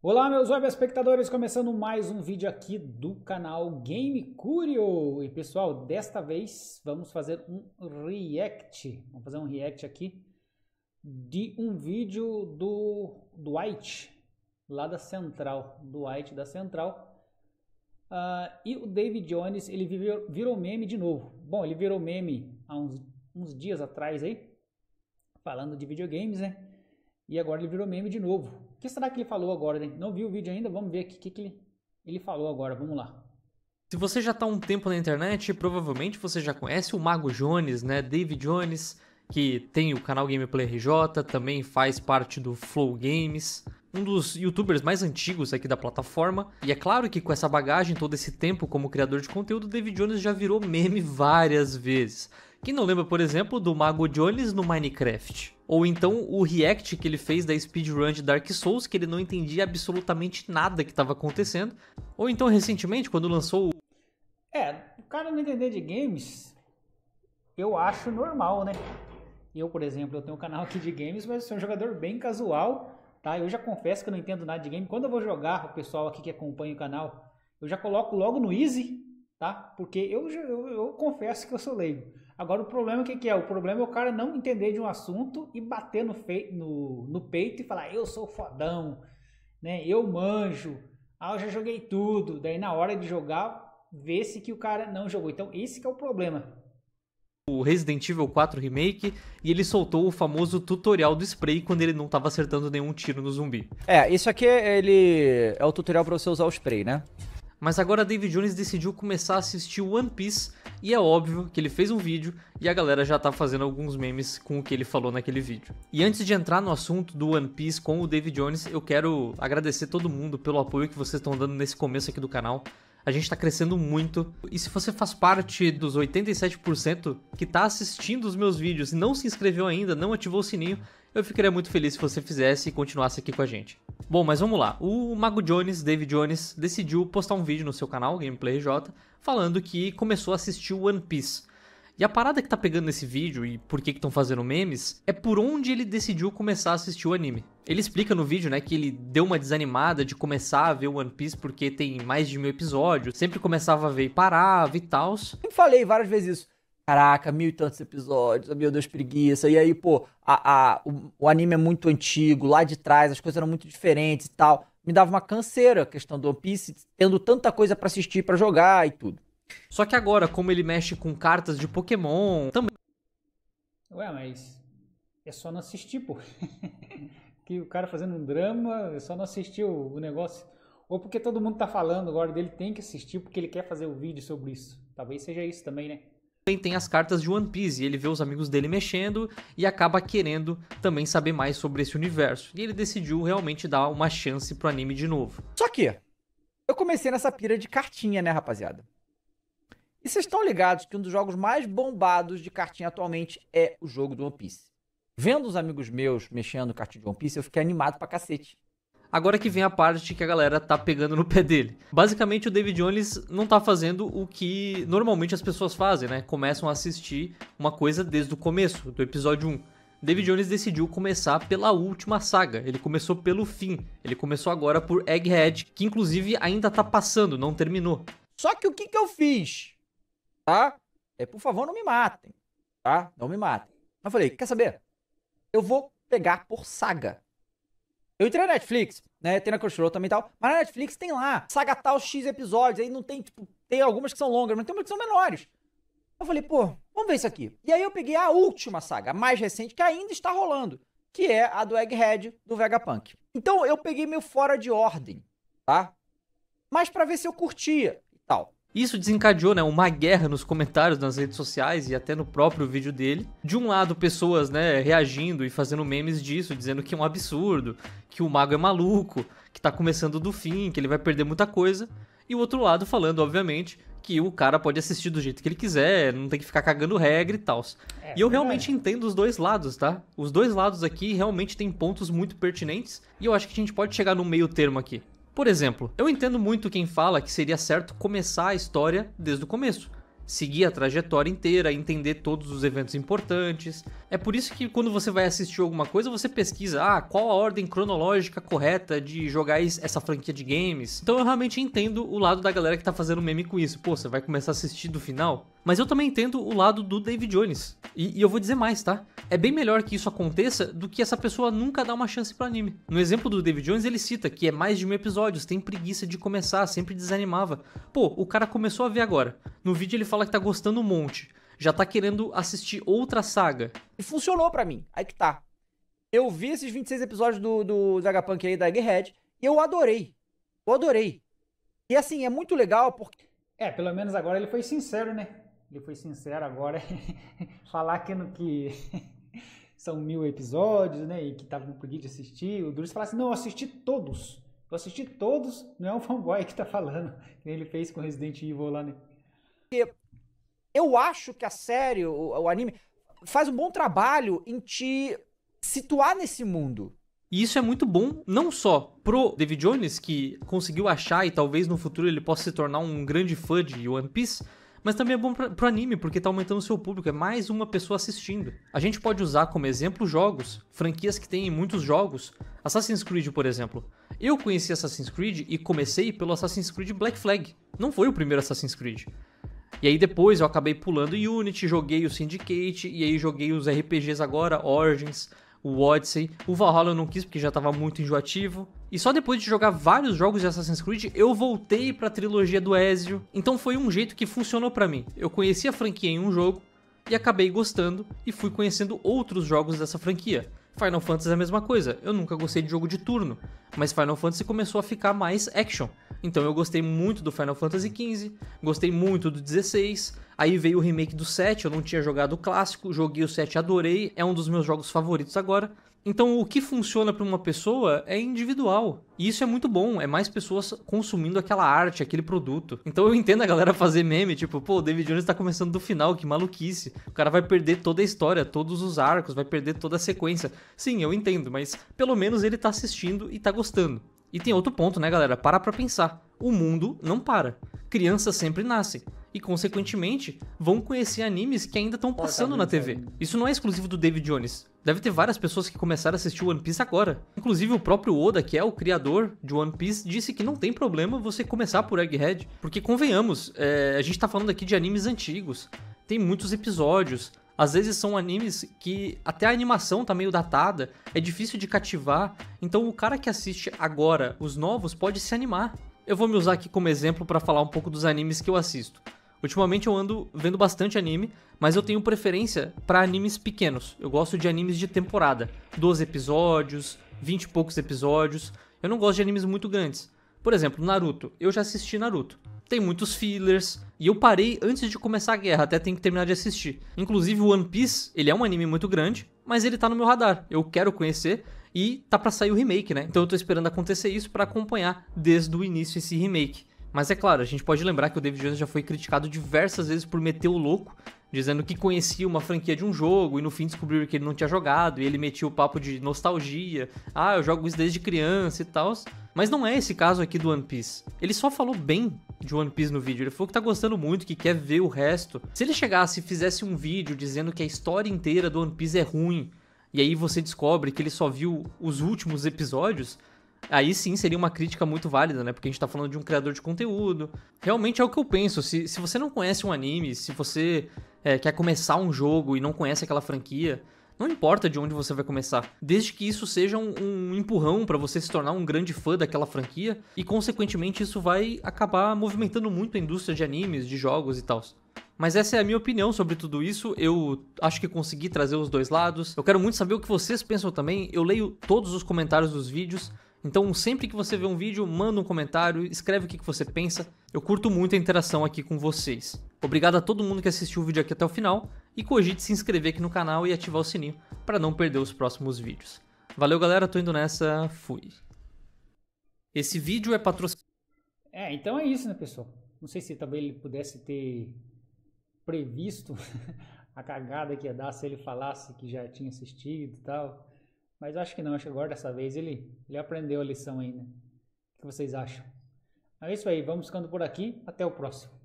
Olá meus web espectadores, começando mais um vídeo aqui do canal Game Curio. E pessoal, desta vez vamos fazer um react, vamos fazer um react aqui de um vídeo do Dwight, lá da Central, Dwight da Central. Uh, e o David Jones, ele virou, virou meme de novo. Bom, ele virou meme há uns, uns dias atrás aí, falando de videogames, né? E agora ele virou meme de novo. O que será que ele falou agora? Né? Não vi o vídeo ainda, vamos ver aqui o que, que ele, ele falou agora. Vamos lá. Se você já está um tempo na internet, provavelmente você já conhece o Mago Jones, né? David Jones, que tem o canal Gameplay RJ, também faz parte do Flow Games, um dos youtubers mais antigos aqui da plataforma. E é claro que com essa bagagem, todo esse tempo como criador de conteúdo, David Jones já virou meme várias vezes. Quem não lembra, por exemplo, do Mago Jones no Minecraft? Ou então o react que ele fez da speedrun de Dark Souls, que ele não entendia absolutamente nada que estava acontecendo. Ou então, recentemente, quando lançou o. É, o cara não entender de games, eu acho normal, né? Eu, por exemplo, eu tenho um canal aqui de games, mas sou um jogador bem casual, tá? Eu já confesso que eu não entendo nada de game. Quando eu vou jogar, o pessoal aqui que acompanha o canal, eu já coloco logo no easy, tá? Porque eu, eu, eu confesso que eu sou leigo. Agora, o problema, o que, que é? O problema é o cara não entender de um assunto e bater no, no, no peito e falar, eu sou fodão, né? eu manjo, ah, eu já joguei tudo. Daí, na hora de jogar, vê-se que o cara não jogou. Então, esse é o problema. O Resident Evil 4 Remake e ele soltou o famoso tutorial do spray quando ele não estava acertando nenhum tiro no zumbi. É, isso aqui é ele é o tutorial para você usar o spray, né? Mas agora David Jones decidiu começar a assistir One Piece e é óbvio que ele fez um vídeo e a galera já tá fazendo alguns memes com o que ele falou naquele vídeo. E antes de entrar no assunto do One Piece com o David Jones, eu quero agradecer todo mundo pelo apoio que vocês estão dando nesse começo aqui do canal. A gente está crescendo muito. E se você faz parte dos 87% que está assistindo os meus vídeos e não se inscreveu ainda, não ativou o sininho, eu ficaria muito feliz se você fizesse e continuasse aqui com a gente. Bom, mas vamos lá. O Mago Jones, David Jones, decidiu postar um vídeo no seu canal, Gameplay J, falando que começou a assistir One Piece. E a parada que tá pegando nesse vídeo e por que estão fazendo memes é por onde ele decidiu começar a assistir o anime. Ele explica no vídeo, né, que ele deu uma desanimada de começar a ver One Piece porque tem mais de mil episódios, sempre começava a ver e parava e tal. Falei várias vezes isso caraca, mil e tantos episódios, meu Deus, preguiça. E aí, pô, a, a, o, o, anime é muito antigo, lá de trás as coisas eram muito diferentes e tal. Me dava uma canseira a questão do One Piece, tendo tanta coisa para assistir, para jogar e tudo. Só que agora, como ele mexe com cartas de Pokémon, também. Ué, mas é só não assistir, pô. que o cara fazendo um drama, é só não assistir o, o negócio. Ou porque todo mundo tá falando agora dele, tem que assistir porque ele quer fazer o um vídeo sobre isso. Talvez seja isso também, né? também tem as cartas de One Piece, e ele vê os amigos dele mexendo e acaba querendo também saber mais sobre esse universo. E ele decidiu realmente dar uma chance pro anime de novo. Só que eu comecei nessa pira de cartinha, né, rapaziada? E vocês estão ligados que um dos jogos mais bombados de cartinha atualmente é o jogo do One Piece. Vendo os amigos meus mexendo cartinha de One Piece, eu fiquei animado pra cacete. Agora que vem a parte que a galera tá pegando no pé dele. Basicamente, o David Jones não tá fazendo o que normalmente as pessoas fazem, né? Começam a assistir uma coisa desde o começo, do episódio 1. David Jones decidiu começar pela última saga, ele começou pelo fim, ele começou agora por Egghead, que inclusive ainda tá passando, não terminou. Só que o que, que eu fiz? Tá? É, por favor, não me matem, tá? Não me matem. Eu falei, quer saber? Eu vou pegar por saga. Eu entrei na Netflix, né? Tem na Crunchyroll também e tal. Mas na Netflix tem lá, saga tal X episódios. Aí não tem, tipo, tem algumas que são longas, mas tem umas que são menores. Eu falei, pô, vamos ver isso aqui. E aí eu peguei a última saga, a mais recente, que ainda está rolando, que é a do Egghead do Vegapunk. Então eu peguei meio fora de ordem, tá? Mas para ver se eu curtia e tal. Isso desencadeou né, uma guerra nos comentários, nas redes sociais e até no próprio vídeo dele. De um lado, pessoas né, reagindo e fazendo memes disso, dizendo que é um absurdo, que o mago é maluco, que tá começando do fim, que ele vai perder muita coisa. E o outro lado falando, obviamente, que o cara pode assistir do jeito que ele quiser, não tem que ficar cagando regra e tal. É, e eu é realmente é. entendo os dois lados, tá? Os dois lados aqui realmente têm pontos muito pertinentes e eu acho que a gente pode chegar no meio termo aqui. Por exemplo, eu entendo muito quem fala que seria certo começar a história desde o começo, seguir a trajetória inteira, entender todos os eventos importantes. É por isso que quando você vai assistir alguma coisa, você pesquisa ah, qual a ordem cronológica correta de jogar essa franquia de games. Então eu realmente entendo o lado da galera que tá fazendo meme com isso. Pô, você vai começar a assistir do final? Mas eu também entendo o lado do David Jones. E, e eu vou dizer mais, tá? é bem melhor que isso aconteça do que essa pessoa nunca dar uma chance pro anime. No exemplo do David Jones, ele cita que é mais de mil episódios, tem preguiça de começar, sempre desanimava. Pô, o cara começou a ver agora. No vídeo ele fala que tá gostando um monte, já tá querendo assistir outra saga. E funcionou para mim, aí que tá. Eu vi esses 26 episódios do, do Zagapunk aí da Egghead e eu adorei. Eu adorei. E assim, é muito legal porque. É, pelo menos agora ele foi sincero, né? Ele foi sincero agora. falar que, no, que são mil episódios, né? E que tava tá com preguiça de assistir. O Durst fala assim, não, eu assisti todos. Eu assisti todos, não é um fanboy que tá falando. Que ele fez com Resident Evil lá, né? Eu acho que a série, o, o anime, faz um bom trabalho em te situar nesse mundo. E isso é muito bom, não só pro David Jones, que conseguiu achar e talvez no futuro ele possa se tornar um grande fã de One Piece, mas também é bom pra, pro anime, porque tá aumentando o seu público, é mais uma pessoa assistindo. A gente pode usar como exemplo jogos, franquias que têm muitos jogos. Assassin's Creed, por exemplo. Eu conheci Assassin's Creed e comecei pelo Assassin's Creed Black Flag. Não foi o primeiro Assassin's Creed. E aí depois eu acabei pulando Unity, joguei o Syndicate, e aí joguei os RPGs agora, Origins o Odyssey. O Valhalla eu não quis porque já tava muito enjoativo. E só depois de jogar vários jogos de Assassin's Creed, eu voltei para a trilogia do Ezio. Então foi um jeito que funcionou para mim. Eu conheci a franquia em um jogo e acabei gostando e fui conhecendo outros jogos dessa franquia. Final Fantasy é a mesma coisa. Eu nunca gostei de jogo de turno, mas Final Fantasy começou a ficar mais action. Então eu gostei muito do Final Fantasy XV, gostei muito do 16. Aí veio o remake do 7, eu não tinha jogado o clássico, joguei o 7, adorei, é um dos meus jogos favoritos agora. Então, o que funciona para uma pessoa é individual. E isso é muito bom, é mais pessoas consumindo aquela arte, aquele produto. Então, eu entendo a galera fazer meme, tipo, pô, o David Jones tá começando do final, que maluquice. O cara vai perder toda a história, todos os arcos, vai perder toda a sequência. Sim, eu entendo, mas pelo menos ele tá assistindo e tá gostando. E tem outro ponto, né, galera? Para pra pensar. O mundo não para. Crianças sempre nascem. E, consequentemente, vão conhecer animes que ainda estão tá passando na TV. Isso não é exclusivo do David Jones. Deve ter várias pessoas que começaram a assistir One Piece agora. Inclusive, o próprio Oda, que é o criador de One Piece, disse que não tem problema você começar por Egghead. Porque, convenhamos, é... a gente tá falando aqui de animes antigos. Tem muitos episódios às vezes são animes que até a animação tá meio datada, é difícil de cativar, então o cara que assiste agora os novos pode se animar. Eu vou me usar aqui como exemplo para falar um pouco dos animes que eu assisto. Ultimamente eu ando vendo bastante anime, mas eu tenho preferência para animes pequenos. Eu gosto de animes de temporada, 12 episódios, 20 e poucos episódios. Eu não gosto de animes muito grandes. Por exemplo, Naruto. Eu já assisti Naruto tem muitos fillers. E eu parei antes de começar a guerra, até tenho que terminar de assistir. Inclusive, One Piece, ele é um anime muito grande, mas ele tá no meu radar. Eu quero conhecer e tá para sair o remake, né? Então eu tô esperando acontecer isso para acompanhar desde o início esse remake. Mas é claro, a gente pode lembrar que o David Jones já foi criticado diversas vezes por meter o louco dizendo que conhecia uma franquia de um jogo e no fim descobriu que ele não tinha jogado e ele metia o papo de nostalgia. Ah, eu jogo isso desde criança e tal. Mas não é esse caso aqui do One Piece. Ele só falou bem de One Piece no vídeo. Ele falou que tá gostando muito, que quer ver o resto. Se ele chegasse e fizesse um vídeo dizendo que a história inteira do One Piece é ruim, e aí você descobre que ele só viu os últimos episódios, aí sim seria uma crítica muito válida, né? Porque a gente tá falando de um criador de conteúdo. Realmente é o que eu penso. Se, se você não conhece um anime, se você é, quer começar um jogo e não conhece aquela franquia, não importa de onde você vai começar, desde que isso seja um, um empurrão para você se tornar um grande fã daquela franquia e, consequentemente, isso vai acabar movimentando muito a indústria de animes, de jogos e tal. Mas essa é a minha opinião sobre tudo isso. Eu acho que consegui trazer os dois lados. Eu quero muito saber o que vocês pensam também. Eu leio todos os comentários dos vídeos. Então, sempre que você vê um vídeo, manda um comentário, escreve o que você pensa. Eu curto muito a interação aqui com vocês. Obrigado a todo mundo que assistiu o vídeo aqui até o final e cogite se inscrever aqui no canal e ativar o sininho para não perder os próximos vídeos. Valeu, galera, tô indo nessa, fui. Esse vídeo é patrocinado. É, então é isso, né, pessoal? Não sei se também ele pudesse ter previsto a cagada que ia dar se ele falasse que já tinha assistido e tal. Mas acho que não, acho que agora dessa vez ele, ele aprendeu a lição ainda. O que vocês acham? Então é isso aí, vamos ficando por aqui. Até o próximo.